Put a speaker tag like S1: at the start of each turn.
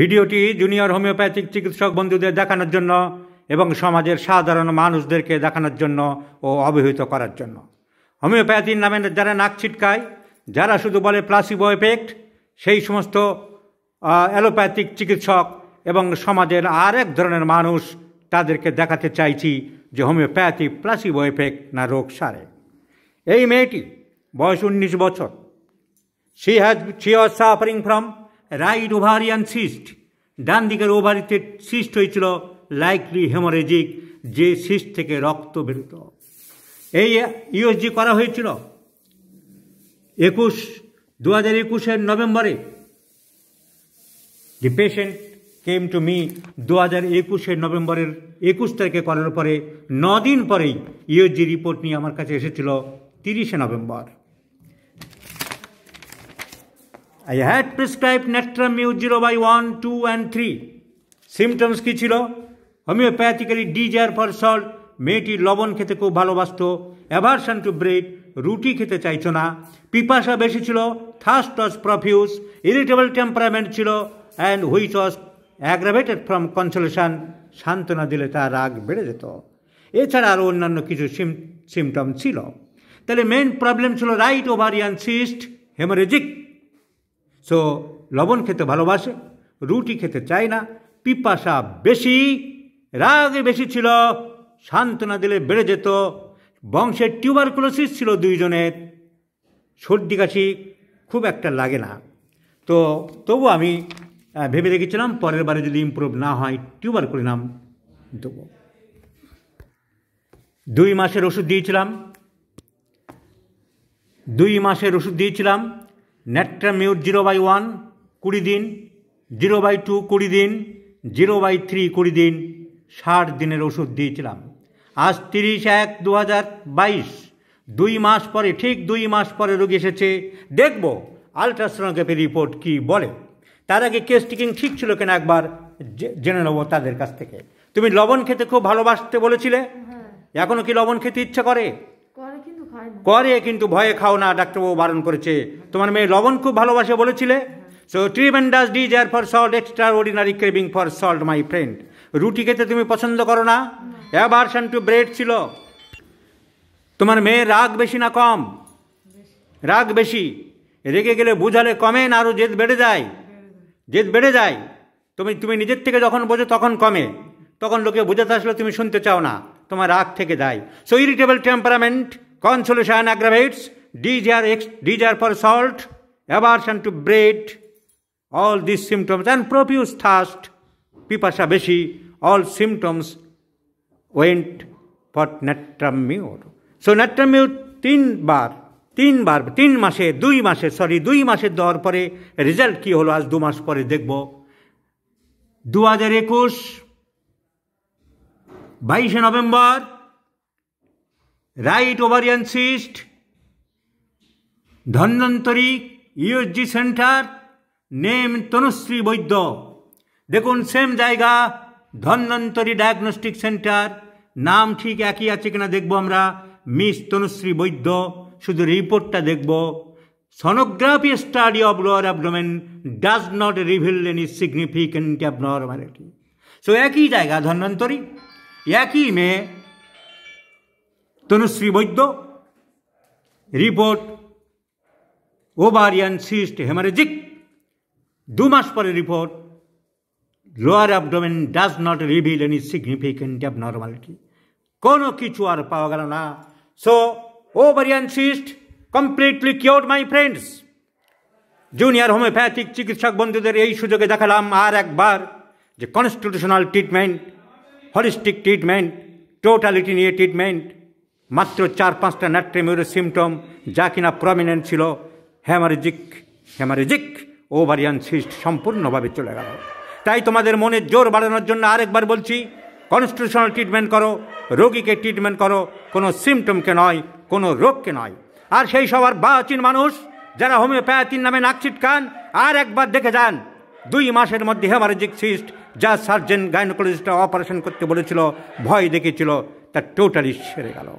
S1: ভিডিওটি junior homeopathic চিকিৎসক বন্ধুদের দেখানোর জন্য এবং সমাজের সাধারণ মানুষদেরকে দেখানোর জন্য ও অবহিত করার জন্য হোমিওপ্যাথির নামে যারা নাক ছিটকায় যারা শুধু বলে প্লাসিবো এফেক্ট সেই সমস্ত অ্যালোপ্যাথিক চিকিৎসক এবং সমাজের আরেক ধরনের মানুষ তাদেরকে দেখাতে চাইছি যে হোমিওপ্যাথি প্লাসিবো এফেক্ট না রোগ সারে এই মেয়েটি বয়স উনিশ বছর she has she was suffering from right ovarian cyst ডান দিকের ওভারিতে সিস্ট হয়েছিল লাইকলি হেমোরেজিক যে সিস্ট থেকে রক্ত বেরোত এই ইউএসজি করা হয়েছিল একুশ দু হাজার একুশের নভেম্বরে the patient came to me দু হাজার একুশের নভেম্বরের একুশ তারিখে করার পরে দিন পরেই ইউএসজি রিপোর্ট নিয়ে আমার কাছে এসেছিল তিরিশে নভেম্বর I had prescribe natrum mur zero by one two and three symptoms কী ছিল হোমিওপ্যাথিক্যালি ডিজায়ার ফর সল্ট মেয়েটি লবণ খেতে খুব ভালোবাসত অ্যাভারশন টু ব্রেড রুটি খেতে চাইছ না পিপাসা বেশি ছিল thirst was profuse irritable temperament ছিল and which was aggravated from consolation সান্ত্বনা দিলে তার রাগ বেড়ে যেত এছাড়া আরও অন্যান্য কিছু সিম সিমটম ছিল তাহলে মেন প্রবলেম ছিল right ovarian cyst haemorrhagic so লবণ খেতে ভালোবাসে রুটি খেতে চায় না পিপাসা বেশি রাগে বেশি ছিল সান্ত্বনা দিলে বেড়ে যেত বংশের টিউবারকুলোসিস ছিল দুইজনের সর্দি কাশি খুব একটা লাগে না তো তবু আমি ভেবে রেখেছিলাম পরের বারে যদি ইম্প্রুভ না হয় টিউবার করে নাম দেবো দুই মাসের ওষুধ দিয়েছিলাম দুই মাসের ওষুধ দিয়েছিলাম ন্যাট্রামিউট জিরো বাই ওয়ান কুড়ি দিন জিরো বাই টু কুড়ি দিন জিরো বাই থ্রি কুড়ি দিন ষাট দিনের ওষুধ দিয়েছিলাম আজ তিরিশ এক দু হাজার বাইশ দুই মাস পরে ঠিক দুই মাস পরে রোগী এসেছে দেখব আলট্রাসোনোগ্রাফি রিপোর্ট কি বলে তার আগে কেস টিকিং ঠিক ছিল কিনা একবার জেনে নেবো তাদের কাছ থেকে তুমি লবণ খেতে খুব ভালোবাসতে বলেছিলে হ্যাঁ। এখনও কি লবণ খেতে ইচ্ছা করে করে কিন্তু ভয়ে খাও না ডাক্তারবাবু বারণ করেছে তোমার মেয়ে লবণ খুব ভালোবাসে বলেছিলে so tremendous desire for salt extraordinary craving for salt my friend রুটি খেতে তুমি পছন্দ করো না অ্যাভারশন টু ব্রেড ছিল তোমার মেয়ে রাগ বেশি না কম রাগ বেশি রেগে গেলে বুঝালে কমেন আরও জেদ বেড়ে যায় জেদ বেড়ে যায় তুমি তুমি নিজের থেকে যখন বোঝো তখন কমে তখন লোকে বোঝাতে আসলে তুমি শুনতে চাও না তোমার রাগ থেকে যায় so irritable temperament corn solution aggravates, desire, desire for salt, aversion to bread, all these symptoms, and profuse thirst, pipasa beshi, all symptoms went for natramur. So natramur তিনবার তিনবার তিন মাসে দুই মাসে সরি দুই মাসে দেওয়ার পরে রেজাল্ট কী হলো আজ দু মাস পরে দেখব দু হাজার একুশ বাইশে নভেম্বর right ovarian cyst Dhanvantari USG centre name Tanushree Baidya দেখুন সেম জায়গা ধন্যন্তরী ডায়াগনস্টিক সেন্টার নাম ঠিক একই আছে কিনা দেখব আমরা মিস তনুশ্রী বৈদ্য শুধু রিপোর্টটা দেখব sonography study of lower abdomen does not reveal any significant abnormality so একই জায়গা ধন্যন্তরী একই মেয়ে Tanushree Baidya report ovarian cyst haemorrhagic দু মাস পরে report lower abdomen does not reveal any significant abnormality কোনো কিছু আর পাওয়া গেল না so ovarian cyst completely cure my friends junior homeopathic চিকিৎসক বন্ধুদের এই সুযোগে দেখালাম আর একবার যে constitutional treatment holistic treatment totality নিয়ে ট্রিটমেন্ট মাত্র চার পাঁচটা ন্যাট্রেমিউরের সিমটম যা কিনা প্রমিনেন্ট ছিল হ্যামারেজিক হ্যামারেজিক ওভারিয়ান সিস্ট সম্পূর্ণভাবে চলে গেল তাই তোমাদের মনের জোর বাড়ানোর জন্য আরেকবার বলছি কনস্টিটিউশনাল ট্রিটমেন্ট করো রোগীকে ট্রিটমেন্ট করো কোনো সিমটমকে নয় কোনো রোগকে নয় আর সেই সবার বাচিন মানুষ যারা হোমিওপ্যাথির নামে নাকচিট খান আর একবার দেখে যান দুই মাসের মধ্যে হেমারেজিক সিস্ট যা সার্জেন গাইনোকোলজিস্টরা অপারেশন করতে বলেছিল ভয় দেখেছিল তা টোটালি সেরে গেল